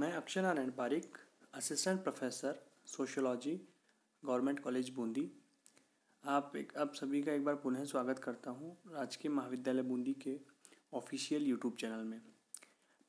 मैं Akshay Narayan Parik assistant professor sociology government college Bundi आप एक आप सभी का एक बार पुनः स्वागत करता हूँ राजकीय महाविद्यालय बूंदी के ऑफिशियल यूट्यूब चैनल में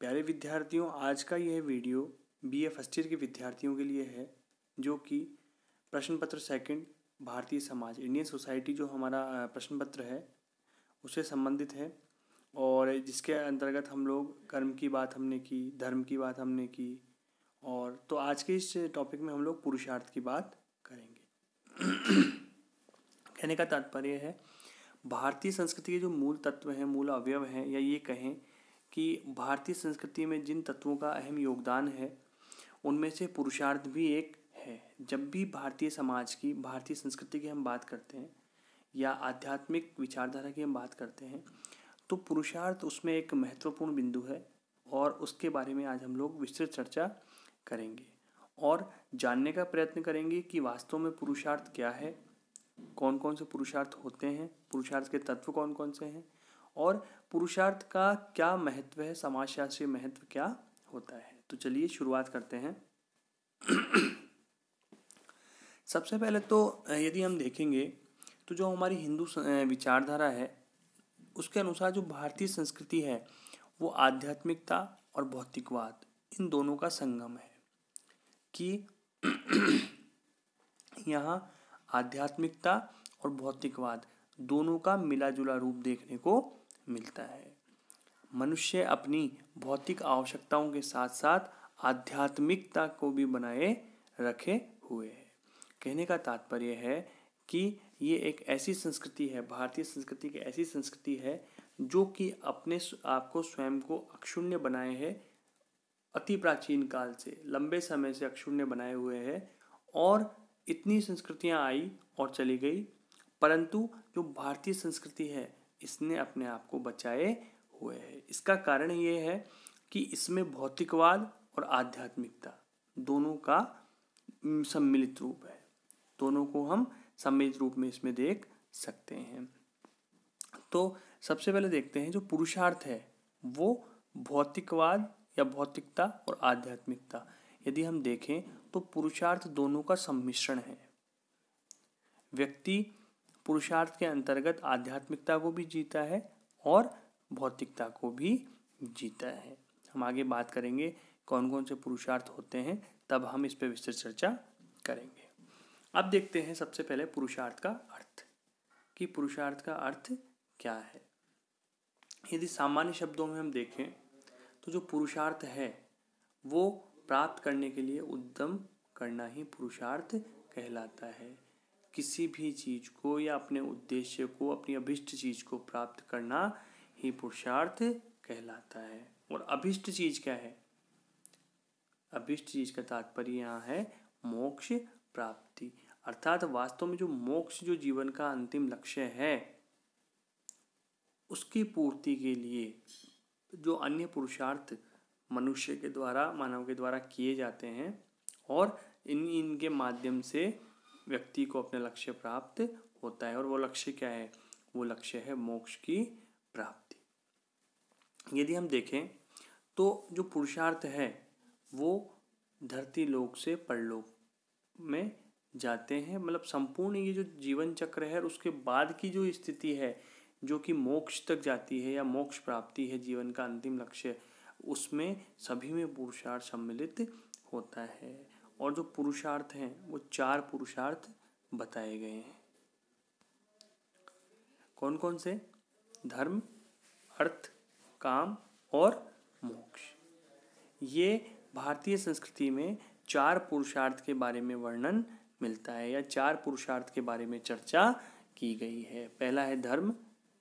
प्यारे विद्यार्थियों आज का यह video B A first year के विद्यार्थियों के लिए है जो कि प्रश्न पत्र सेकंड भारतीय समाज इंडियन सोसाइटी जो हमारा प्रश्न पत्र है उससे संबंधित है और जिसके अंतर्गत हम लोग कर्म की बात हमने की धर्म की बात हमने की और तो आज के इस टॉपिक में हम लोग पुरुषार्थ की बात करेंगे कहने का तात्पर्य है भारतीय संस्कृति के जो मूल तत्व हैं मूल अवयव हैं या ये कहें कि भारतीय संस्कृति में जिन तत्वों का अहम योगदान है उनमें से पुरुषार्थ भी एक है जब भी भारतीय समाज की भारतीय संस्कृति की हम बात करते हैं या आध्यात्मिक विचारधारा की हम बात करते हैं तो पुरुषार्थ उसमें एक महत्वपूर्ण बिंदु है और उसके बारे में आज हम लोग विस्तृत चर्चा करेंगे और जानने का प्रयत्न करेंगे कि वास्तव में पुरुषार्थ क्या है कौन कौन से पुरुषार्थ होते हैं पुरुषार्थ के तत्व कौन कौन से हैं और पुरुषार्थ का क्या महत्व है समाजशास्त्रीय महत्व क्या होता है तो चलिए शुरुआत करते हैं सबसे पहले तो यदि हम देखेंगे तो जो हमारी हिंदू विचारधारा है उसके अनुसार जो भारतीय संस्कृति है वो आध्यात्मिकता और भौतिकवाद इन दोनों का संगम है कि यहाँ आध्यात्मिकता और भौतिकवाद दोनों का मिला जुला रूप देखने को मिलता है मनुष्य अपनी भौतिक आवश्यकताओं के साथ साथ आध्यात्मिकता को भी बनाए रखे हुए है कहने का तात्पर्य है कि ये एक ऐसी संस्कृति है भारतीय संस्कृति की ऐसी संस्कृति है जो कि अपने आपको स्वयं को अक्षुण्य बनाए है अति प्राचीन काल से लंबे समय से अक्षुण्य बनाए हुए है और इतनी संस्कृतियाँ आई और चली गई परंतु जो भारतीय संस्कृति है इसने अपने आप को बचाए हुए है इसका कारण ये है कि इसमें भौतिकवाद और आध्यात्मिकता दोनों का सम्मिलित रूप है दोनों को हम सम्मिलित रूप में इसमें देख सकते हैं तो सबसे पहले देखते हैं जो पुरुषार्थ है वो भौतिकवाद या भौतिकता और आध्यात्मिकता यदि हम देखें तो पुरुषार्थ दोनों का सम्मिश्रण है व्यक्ति पुरुषार्थ के अंतर्गत आध्यात्मिकता को भी जीता है और भौतिकता को भी जीता है हम आगे बात करेंगे कौन कौन से पुरुषार्थ होते हैं तब हम इस पर विस्तृत चर्चा करेंगे अब देखते हैं सबसे पहले पुरुषार्थ का अर्थ कि पुरुषार्थ का अर्थ क्या है यदि सामान्य शब्दों में हम देखें तो जो पुरुषार्थ है वो प्राप्त करने के लिए उद्यम करना ही पुरुषार्थ कहलाता है किसी भी चीज़ को या अपने उद्देश्य को अपनी अभिष्ट चीज़ को प्राप्त करना ही पुरुषार्थ कहलाता है और अभिष्ट चीज़ क्या है अभिष्ट चीज़ का तात्पर्य यहाँ है मोक्ष प्राप्ति अर्थात वास्तव में जो मोक्ष जो जीवन का अंतिम लक्ष्य है उसकी पूर्ति के लिए जो अन्य पुरुषार्थ मनुष्य के द्वारा मानव के द्वारा किए जाते हैं और इन इनके माध्यम से व्यक्ति को अपने लक्ष्य प्राप्त होता है और वो लक्ष्य क्या है वो लक्ष्य है मोक्ष की प्राप्ति यदि हम देखें तो जो पुरुषार्थ है वो धरती लोक से परलोक में जाते हैं मतलब संपूर्ण ये जो जीवन चक्र है और उसके बाद की जो स्थिति है जो कि मोक्ष तक जाती है या मोक्ष प्राप्ति है जीवन का अंतिम लक्ष्य उसमें सभी में पुरुषार्थ सम्मिलित होता है और जो पुरुषार्थ हैं वो चार पुरुषार्थ बताए गए हैं कौन कौन से धर्म अर्थ काम और मोक्ष ये भारतीय संस्कृति में चार पुरुषार्थ के बारे में वर्णन मिलता है या चार पुरुषार्थ के बारे में चर्चा की गई है पहला है धर्म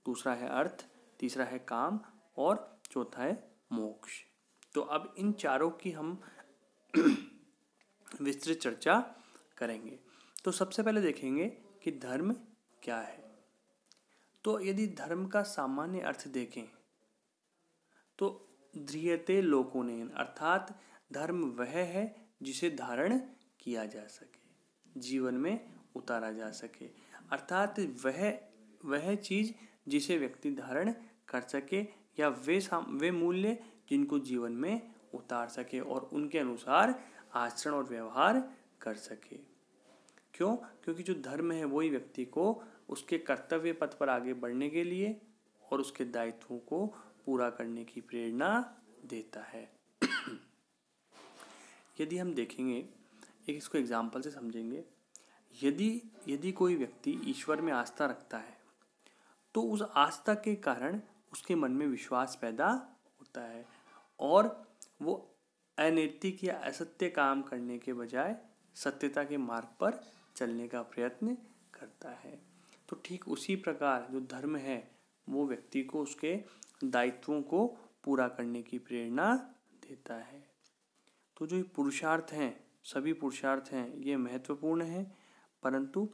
दूसरा है अर्थ तीसरा है काम और चौथा है मोक्ष तो अब इन चारों की हम विस्तृत चर्चा करेंगे तो सबसे पहले देखेंगे कि धर्म क्या है तो यदि धर्म का सामान्य अर्थ देखें तो ध्रियते लोकोनेन अर्थात धर्म वह है जिसे धारण किया जा सके जीवन में उतारा जा सके अर्थात वह वह चीज़ जिसे व्यक्ति धारण कर सके या वे वे मूल्य जिनको जीवन में उतार सके और उनके अनुसार आचरण और व्यवहार कर सके क्यों क्योंकि जो धर्म है वही व्यक्ति को उसके कर्तव्य पथ पर आगे बढ़ने के लिए और उसके दायित्वों को पूरा करने की प्रेरणा देता है यदि हम देखेंगे एक इसको एग्जाम्पल से समझेंगे यदि यदि कोई व्यक्ति ईश्वर में आस्था रखता है तो उस आस्था के कारण उसके मन में विश्वास पैदा होता है और वो अनैतिक या असत्य काम करने के बजाय सत्यता के मार्ग पर चलने का प्रयत्न करता है तो ठीक उसी प्रकार जो धर्म है वो व्यक्ति को उसके दायित्वों को पूरा करने की प्रेरणा देता है तो जो ये पुरुषार्थ हैं सभी पुरुषार्थ हैं ये महत्वपूर्ण हैं परंतु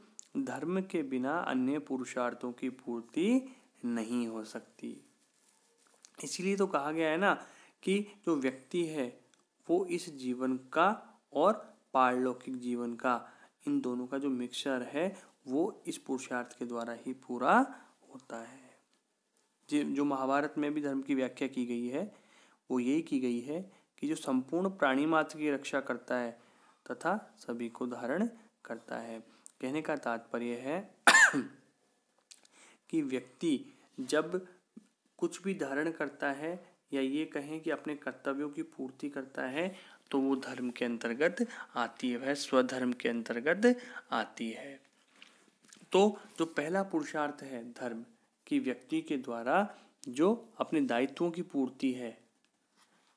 धर्म के बिना अन्य पुरुषार्थों की पूर्ति नहीं हो सकती इसलिए तो कहा गया है ना कि जो व्यक्ति है वो इस जीवन का और पारलौकिक जीवन का इन दोनों का जो मिक्सर है वो इस पुरुषार्थ के द्वारा ही पूरा होता है जो महाभारत में भी धर्म की व्याख्या की गई है वो यही की गई है कि जो संपूर्ण प्राणी मात्र की रक्षा करता है तथा सभी को धारण करता है कहने का तात्पर्य है कि व्यक्ति जब कुछ भी धारण करता है या ये कहें कि अपने कर्तव्यों की पूर्ति करता है तो वो धर्म के अंतर्गत आती है वह स्वधर्म के अंतर्गत आती है तो जो पहला पुरुषार्थ है धर्म कि व्यक्ति के द्वारा जो अपने दायित्वों की पूर्ति है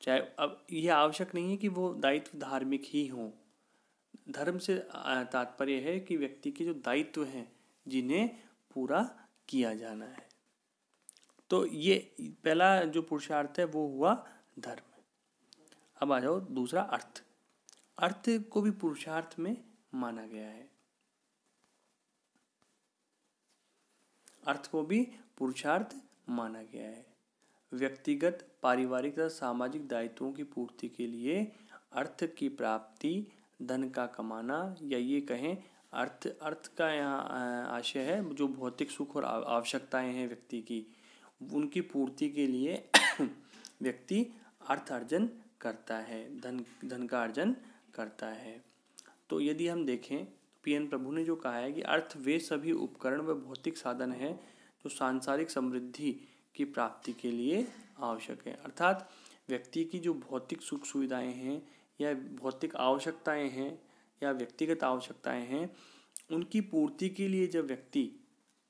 चाहे अब यह आवश्यक नहीं है कि वो दायित्व धार्मिक ही हों धर्म से तात्पर्य है कि व्यक्ति के जो दायित्व हैं जिन्हें पूरा किया जाना है तो ये पहला जो पुरुषार्थ है वो हुआ धर्म अब आ जाओ दूसरा अर्थ अर्थ को भी पुरुषार्थ में माना गया है अर्थ को भी पुरुषार्थ माना गया है व्यक्तिगत पारिवारिक तथा सामाजिक दायित्वों की पूर्ति के लिए अर्थ की प्राप्ति धन का कमाना या ये कहें अर्थ अर्थ का यहाँ आशय है जो भौतिक सुख और आवश्यकताएं हैं व्यक्ति की उनकी पूर्ति के लिए व्यक्ति अर्थ अर्जन करता है धन धन का अर्जन करता है तो यदि हम देखें पी एन प्रभु ने जो कहा है कि अर्थ वे सभी उपकरण व भौतिक साधन हैं जो सांसारिक समृद्धि की प्राप्ति के लिए आवश्यक है अर्थात व्यक्ति की जो भौतिक सुख सुविधाएं हैं या भौतिक आवश्यकताएं हैं या व्यक्तिगत आवश्यकताएं हैं उनकी पूर्ति के लिए जब व्यक्ति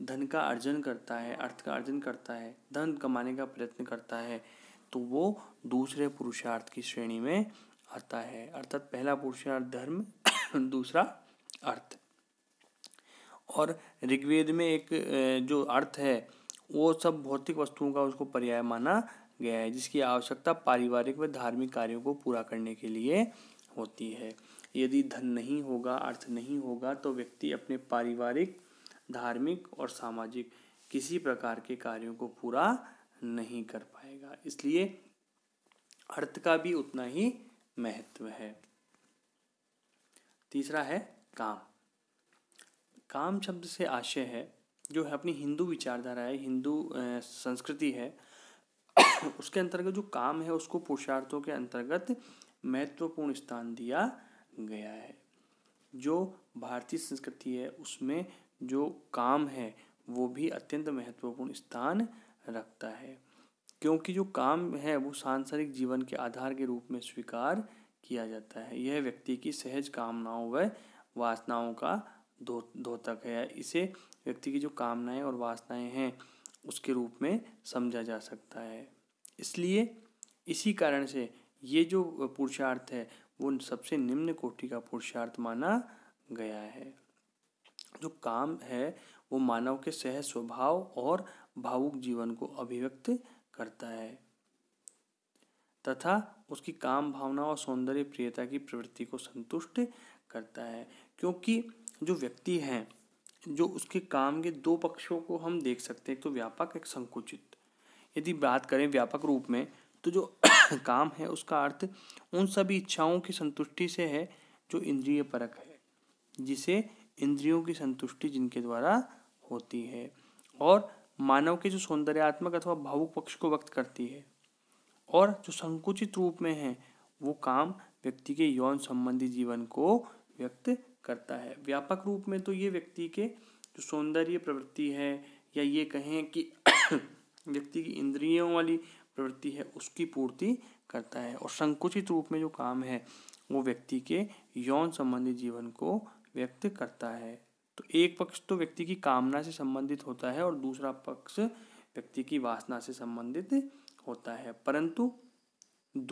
धन का अर्जन करता है अर्थ का अर्जन करता है धन कमाने का प्रयत्न करता है तो वो दूसरे पुरुषार्थ की श्रेणी में आता है अर्थात पहला पुरुषार्थ धर्म दूसरा अर्थ और ऋग्वेद में एक जो अर्थ है वो सब भौतिक वस्तुओं का उसको पर्याय माना गया है जिसकी आवश्यकता पारिवारिक व धार्मिक कार्यों को पूरा करने के लिए होती है यदि धन नहीं होगा अर्थ नहीं होगा तो व्यक्ति अपने पारिवारिक धार्मिक और सामाजिक किसी प्रकार के कार्यों को पूरा नहीं कर पाएगा इसलिए अर्थ का भी उतना ही महत्व है तीसरा है काम काम शब्द से आशय है जो है अपनी हिंदू विचारधारा है हिंदू संस्कृति है उसके अंतर्गत जो काम है उसको पुरुषार्थों के अंतर्गत महत्वपूर्ण स्थान दिया गया है जो भारतीय संस्कृति है उसमें जो काम है वो भी अत्यंत महत्वपूर्ण स्थान रखता है क्योंकि जो काम है वो सांसारिक जीवन के आधार के रूप में स्वीकार किया जाता है यह व्यक्ति की सहज कामनाओं व वासनाओं का धोतक है इसे व्यक्ति की जो कामनाएं और वासनाएं हैं उसके रूप में समझा जा सकता है इसलिए इसी कारण से ये जो पुरुषार्थ है वो सबसे निम्न कोटि का पुरुषार्थ माना गया है जो काम है वो मानव के सह स्वभाव और भावुक जीवन को अभिव्यक्त करता है तथा उसकी काम भावना और सौंदर्य प्रियता की प्रवृत्ति को संतुष्ट करता है क्योंकि जो व्यक्ति हैं जो उसके काम के दो पक्षों को हम देख सकते हैं एक तो व्यापक एक संकुचित यदि बात करें व्यापक रूप में तो जो काम है उसका अर्थ उन सभी इच्छाओं की संतुष्टि से है जो इंद्रिय परक है जिसे इंद्रियों की संतुष्टि जिनके द्वारा होती है और मानव के जो सौंदर्यात्मक अथवा भावुक पक्ष को व्यक्त करती है और जो संकुचित रूप में है वो काम व्यक्ति के यौन संबंधी जीवन को व्यक्त करता है व्यापक रूप में तो ये व्यक्ति के जो सौंदर्य प्रवृत्ति है या ये कहें कि व्यक्ति की इंद्रियों वाली प्रवृत्ति है उसकी पूर्ति करता है और संकुचित रूप में जो काम है वो व्यक्ति के यौन संबंधी जीवन को व्यक्त करता है तो एक पक्ष तो व्यक्ति की कामना से संबंधित होता है और दूसरा पक्ष व्यक्ति की वासना से संबंधित होता है परंतु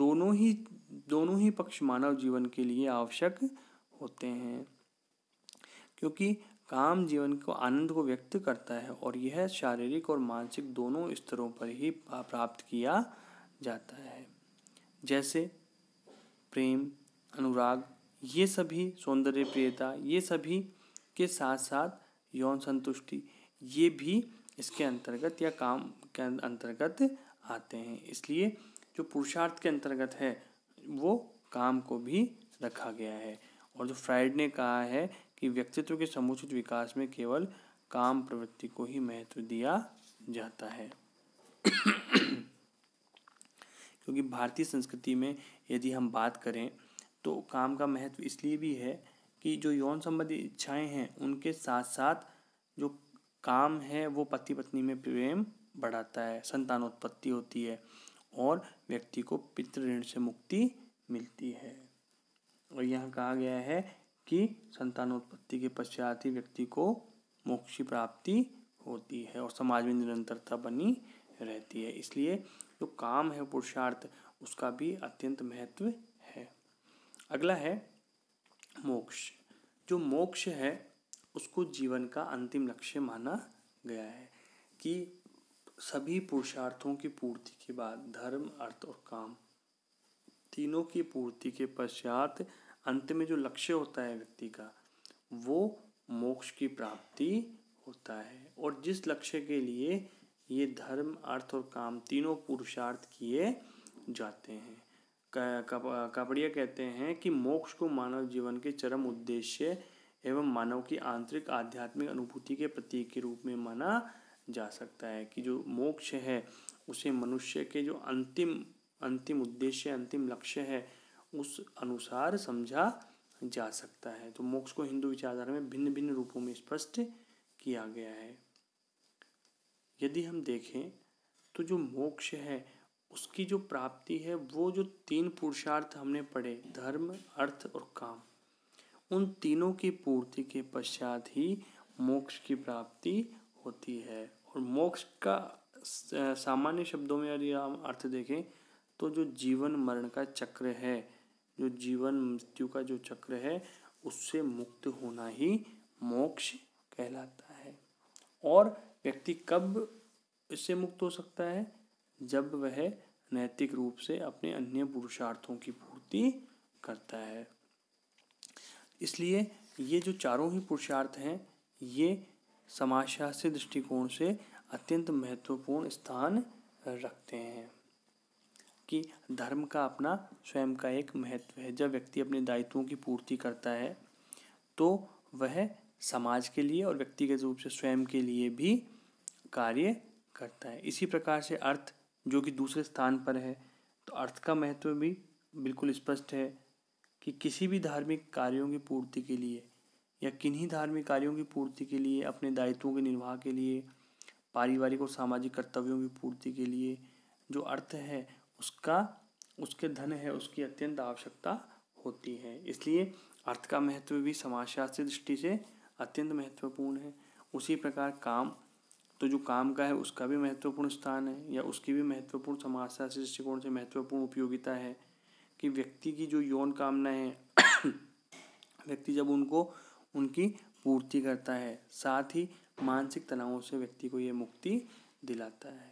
दोनों ही दोनों ही पक्ष मानव जीवन के लिए आवश्यक होते हैं क्योंकि काम जीवन को आनंद को व्यक्त करता है और यह शारीरिक और मानसिक दोनों स्तरों पर ही प्राप्त किया जाता है जैसे प्रेम अनुराग ये सभी सौंदर्य प्रियता ये सभी के साथ साथ यौन संतुष्टि ये भी इसके अंतर्गत या काम के अंतर्गत आते हैं इसलिए जो पुरुषार्थ के अंतर्गत है वो काम को भी रखा गया है और जो फ्राइड ने कहा है कि व्यक्तित्व के समुचित विकास में केवल काम प्रवृत्ति को ही महत्व दिया जाता है क्योंकि भारतीय संस्कृति में यदि हम बात करें तो काम का महत्व इसलिए भी है कि जो यौन संबंधी इच्छाएं हैं उनके साथ साथ जो काम है वो पति पत्नी में प्रेम बढ़ाता है संतानोत्पत्ति होती है और व्यक्ति को पितृ ऋण से मुक्ति मिलती है और यहाँ कहा गया है की संतानोत्पत्ति के पश्चात ही व्यक्ति को मोक्ष की प्राप्ति होती है और समाज में निरंतरता बनी रहती है इसलिए जो काम है पुरुषार्थ उसका भी अत्यंत महत्व है अगला है मोक्ष जो मोक्ष है उसको जीवन का अंतिम लक्ष्य माना गया है कि सभी पुरुषार्थों की पूर्ति के बाद धर्म अर्थ और काम तीनों की पूर्ति के पश्चात अंत में जो लक्ष्य होता है व्यक्ति का वो मोक्ष की प्राप्ति होता है और जिस लक्ष्य के लिए ये धर्म अर्थ और काम तीनों पुरुषार्थ किए जाते हैं कपड़िया कहते हैं कि मोक्ष को मानव जीवन के चरम उद्देश्य एवं मानव की आंतरिक आध्यात्मिक अनुभूति के प्रतीक के रूप में माना जा सकता है कि जो मोक्ष है उसे मनुष्य के जो अंतिम अंतिम उद्देश्य अंतिम लक्ष्य है उस अनुसार समझा जा सकता है तो मोक्ष को हिंदू विचारधारा में भिन्न भिन्न रूपों में स्पष्ट किया गया है यदि हम देखें तो जो मोक्ष है उसकी जो प्राप्ति है वो जो तीन पुरुषार्थ हमने पढ़े धर्म अर्थ और काम उन तीनों की पूर्ति के पश्चात ही मोक्ष की प्राप्ति होती है और मोक्ष का सामान्य शब्दों में यदि हम अर्थ देखें तो जो जीवन मरण का चक्र है जो जीवन मृत्यु का जो चक्र है उससे मुक्त होना ही मोक्ष कहलाता है और व्यक्ति कब इससे मुक्त हो सकता है जब वह नैतिक रूप से अपने अन्य पुरुषार्थों की पूर्ति करता है इसलिए ये जो चारों ही पुरुषार्थ हैं ये समाजशास्त्रीय दृष्टिकोण से अत्यंत महत्वपूर्ण स्थान रखते हैं कि धर्म का अपना स्वयं का एक महत्व है जब व्यक्ति अपने दायित्वों की पूर्ति करता है तो वह समाज के लिए और व्यक्तिगत रूप से स्वयं के लिए भी कार्य करता है इसी प्रकार से अर्थ जो कि दूसरे स्थान पर है तो अर्थ का महत्व भी बिल्कुल स्पष्ट है कि किसी भी धार्मिक कार्यों की पूर्ति के लिए या किन्हीं धार्मिक कार्यों की पूर्ति के लिए अपने दायित्वों के निर्वाह के लिए पारिवारिक और सामाजिक कर्तव्यों की पूर्ति के लिए जो अर्थ है उसका उसके धन है उसकी अत्यंत आवश्यकता होती है इसलिए अर्थ का महत्व भी समाजशास्त्रीय दृष्टि से अत्यंत महत्वपूर्ण है उसी प्रकार काम तो जो काम का है उसका भी महत्वपूर्ण स्थान है या उसकी भी महत्वपूर्ण समाजशास्त्रीय दृष्टिकोण से महत्वपूर्ण उपयोगिता है कि व्यक्ति की जो यौन कामना है व्यक्ति जब उनको उनकी पूर्ति करता है साथ ही मानसिक तनावों से व्यक्ति को ये मुक्ति दिलाता है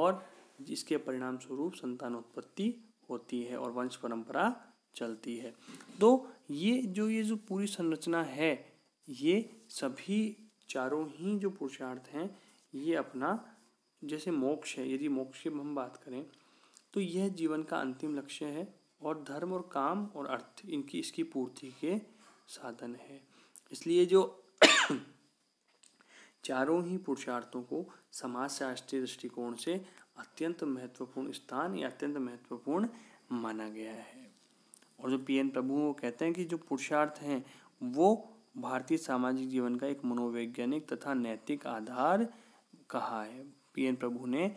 और जिसके परिणाम स्वरूप संतान उत्पत्ति होती है और वंश परंपरा चलती है तो ये जो ये जो पूरी संरचना है ये सभी चारों ही जो पुरुषार्थ हैं ये अपना जैसे मोक्ष है यदि मोक्ष की हम बात करें तो यह जीवन का अंतिम लक्ष्य है और धर्म और काम और अर्थ इनकी इसकी पूर्ति के साधन है इसलिए जो चारों ही पुरुषार्थों को समाज शास्त्रीय दृष्टिकोण से अत्यंत महत्वपूर्ण स्थान या अत्यंत महत्वपूर्ण माना गया है और जो पी एन प्रभु वो कहते हैं कि जो पुरुषार्थ हैं वो भारतीय सामाजिक जीवन का एक मनोवैज्ञानिक तथा नैतिक आधार कहा है पी एन प्रभु ने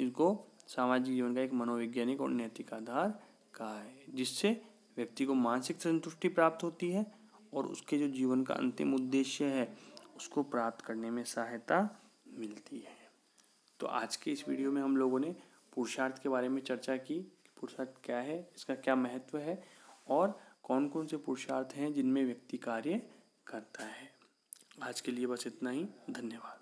इनको सामाजिक जीवन का एक मनोवैज्ञानिक और नैतिक आधार कहा है जिससे व्यक्ति को मानसिक संतुष्टि प्राप्त होती है और उसके जो जीवन का अंतिम उद्देश्य है उसको प्राप्त करने में सहायता मिलती है तो आज के इस वीडियो में हम लोगों ने पुरुषार्थ के बारे में चर्चा की कि पुरुषार्थ क्या है इसका क्या महत्व है और कौन कौन से पुरुषार्थ हैं जिनमें व्यक्ति कार्य करता है आज के लिए बस इतना ही धन्यवाद